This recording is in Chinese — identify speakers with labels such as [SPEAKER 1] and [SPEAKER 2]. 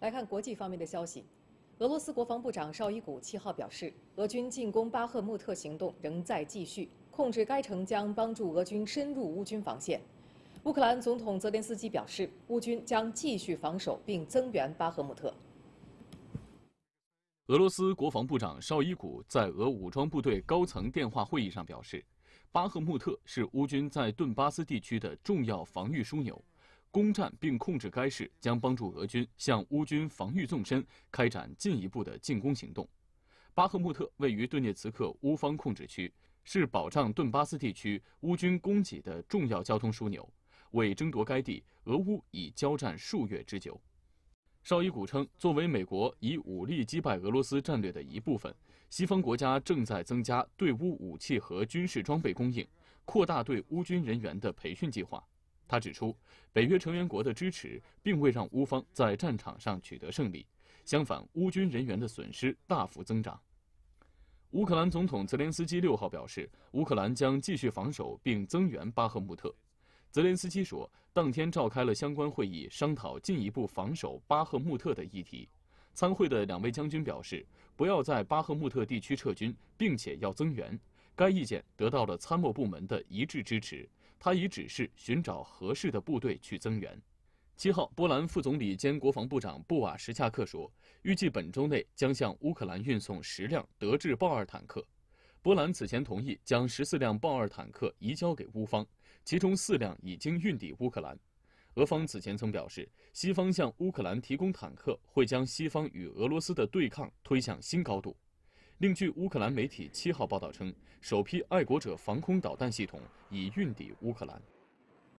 [SPEAKER 1] 来看国际方面的消息，俄罗斯国防部长绍伊古七号表示，俄军进攻巴赫穆特行动仍在继续，控制该城将帮助俄军深入乌军防线。乌克兰总统泽连斯基表示，乌军将继续防守并增援巴赫穆特。
[SPEAKER 2] 俄罗斯国防部长绍伊古在俄武装部队高层电话会议上表示，巴赫穆特是乌军在顿巴斯地区的重要防御枢纽。攻占并控制该市将帮助俄军向乌军防御纵深开展进一步的进攻行动。巴赫穆特位于顿涅茨克乌方控制区，是保障顿巴斯地区乌军供给的重要交通枢纽。为争夺该地，俄乌已交战数月之久。绍伊古称，作为美国以武力击败俄罗斯战略的一部分，西方国家正在增加对乌武器和军事装备供应，扩大对乌军人员的培训计划。他指出，北约成员国的支持并未让乌方在战场上取得胜利，相反，乌军人员的损失大幅增长。乌克兰总统泽连斯基六号表示，乌克兰将继续防守并增援巴赫穆特。泽连斯基说，当天召开了相关会议，商讨进一步防守巴赫穆特的议题。参会的两位将军表示，不要在巴赫穆特地区撤军，并且要增援。该意见得到了参谋部门的一致支持。他已指示寻找合适的部队去增援。七号，波兰副总理兼国防部长布瓦什恰克说，预计本周内将向乌克兰运送十辆德制豹二坦克。波兰此前同意将十四辆豹二坦克移交给乌方，其中四辆已经运抵乌克兰。俄方此前曾表示，西方向乌克兰提供坦克会将西方与俄罗斯的对抗推向新高度。另据乌克兰媒体七号报道称，首批爱国者防空导弹系统已运抵乌克兰。